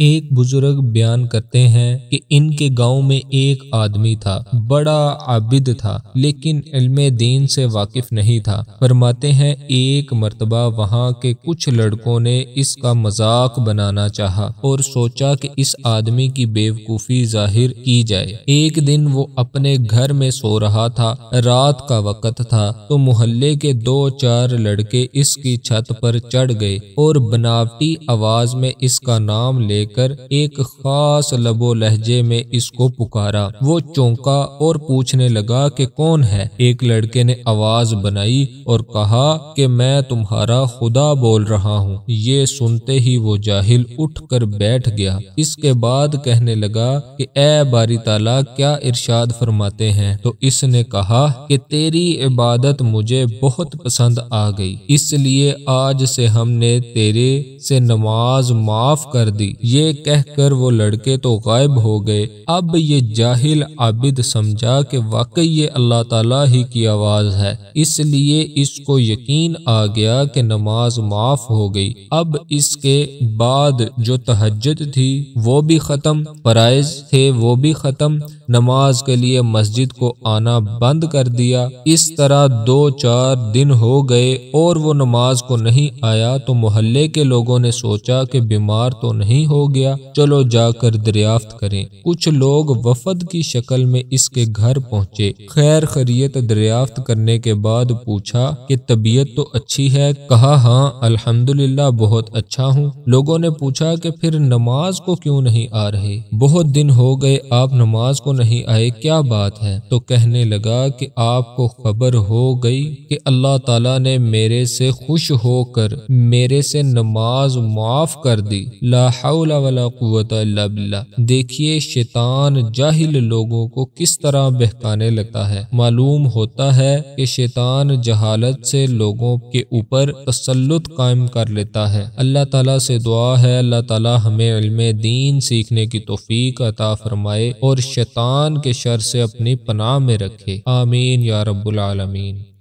एक बुजुर्ग बयान करते हैं कि इनके गांव में एक आदमी था बड़ा आबिद था लेकिन इल्म दीन से वाकिफ नहीं था फरमाते हैं एक मरतबा वहां के कुछ लड़कों ने इसका मजाक बनाना चाहा और सोचा कि इस आदमी की बेवकूफी जाहिर की जाए एक दिन वो अपने घर में सो रहा था रात का वक्त था तो मोहल्ले के दो चार लड़के इसकी छत पर चढ़ गए और बनावटी आवाज में इसका नाम ले लेकर एक खास लबो लहजे में इसको पुकारा वो चौंका और पूछने लगा कि कौन है एक लड़के ने आवाज बनाई और कहा कि मैं तुम्हारा खुदा बोल रहा हूँ ये सुनते ही वो जाहिल उठकर बैठ गया इसके बाद कहने लगा कि ए बारी ताला क्या इरशाद फरमाते हैं तो इसने कहा कि तेरी इबादत मुझे बहुत पसंद आ गई इसलिए आज से हमने तेरे से नमाज माफ कर दी ये कहकर वो लड़के तो गायब हो गए अब ये जाहिल आबिद समझा कि वाकई ये अल्लाह ताला ही की आवाज है इसलिए इसको यकीन आ गया कि नमाज माफ हो गई अब इसके बाद जो तहजद थी वो भी खत्म फराइज थे वो भी खत्म नमाज के लिए मस्जिद को आना बंद कर दिया इस तरह दो चार दिन हो गए और वो नमाज को नहीं आया तो मोहल्ले के लोगों ने सोचा कि बीमार तो नहीं हो गया चलो जाकर दरियाफ्त करें कुछ लोग वफद की शक्ल में इसके घर पहुंचे खैर खरीत दरियाफ्त करने के बाद पूछा कि तबीयत तो अच्छी है कहा हाँ अल्हम्दुलिल्लाह बहुत अच्छा हूँ लोगों ने पूछा कि फिर नमाज को क्यों नहीं आ रहे बहुत दिन हो गए आप नमाज को नहीं आए क्या बात है तो कहने लगा कि आपको खबर हो गई कि अल्लाह ताला ने मेरे से खुश होकर मेरे से नमाज माफ कर दी लाला देखिए शैतान जाहिल लोगों को किस तरह बहकाने लगता है मालूम होता है कि शैतान जहालत से लोगों के ऊपर तसलुत कायम कर लेता है अल्लाह ताला से दुआ है अल्लाह ताला हमें इल्म दीन सीखने की तोफीक अता फरमाए और शैतान शैतान के शर से अपनी पनाह में रखे आमीन या रब्बुल आलमीन